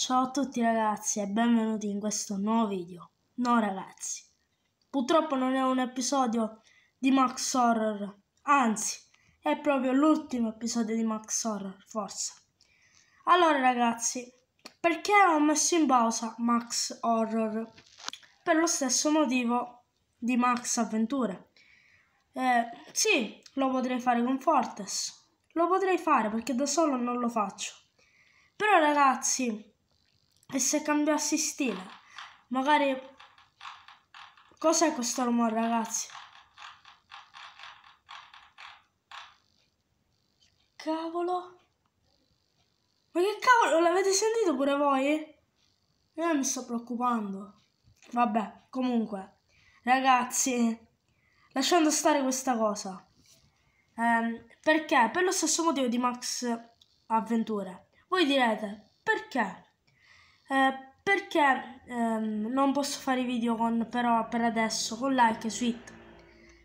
Ciao a tutti ragazzi e benvenuti in questo nuovo video. No ragazzi, purtroppo non è un episodio di Max Horror, anzi è proprio l'ultimo episodio di Max Horror, forse. Allora ragazzi, perché ho messo in pausa Max Horror? Per lo stesso motivo di Max Avventure. Eh, sì, lo potrei fare con Fortes, lo potrei fare perché da solo non lo faccio. Però ragazzi, e se cambiassi stile? Magari... Cos'è questo rumore, ragazzi? Cavolo. Ma che cavolo, l'avete sentito pure voi? Io mi sto preoccupando. Vabbè, comunque. Ragazzi, lasciando stare questa cosa. Um, perché? Per lo stesso motivo di Max Avventure. Voi direte, perché? Eh, perché ehm, non posso fare i video con però per adesso con like sweet suite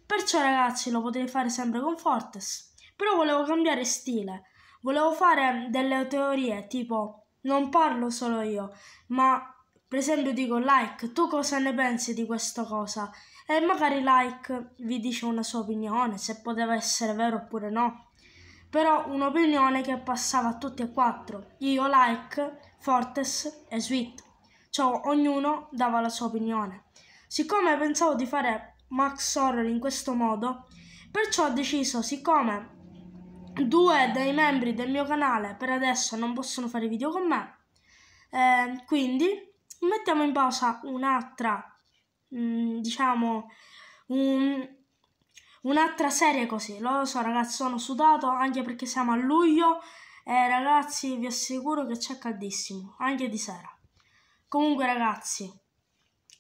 perciò ragazzi lo potrei fare sempre con Fortes però volevo cambiare stile volevo fare delle teorie tipo non parlo solo io ma per esempio dico like tu cosa ne pensi di questa cosa e magari like vi dice una sua opinione se poteva essere vero oppure no però un'opinione che passava a tutti e quattro, io, Like, Fortes e Sweet. Cioè ognuno dava la sua opinione. Siccome pensavo di fare Max Horror in questo modo, perciò ho deciso, siccome due dei membri del mio canale per adesso non possono fare video con me, eh, quindi mettiamo in pausa un'altra, mm, diciamo, un, un'altra serie così. Lo so ragazzi, sono sudato anche perché siamo a luglio e ragazzi vi assicuro che c'è caldissimo, anche di sera. Comunque ragazzi,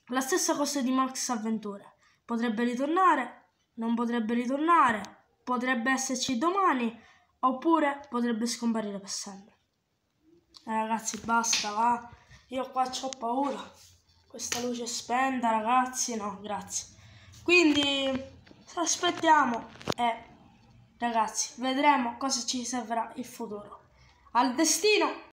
la stessa cosa di Max Avventure. Potrebbe ritornare, non potrebbe ritornare, potrebbe esserci domani oppure potrebbe scomparire per sempre. Eh, ragazzi, basta, va. Io qua ho paura. Questa luce spenta, ragazzi, no, grazie. Quindi aspettiamo e eh, ragazzi vedremo cosa ci servirà il futuro. Al destino!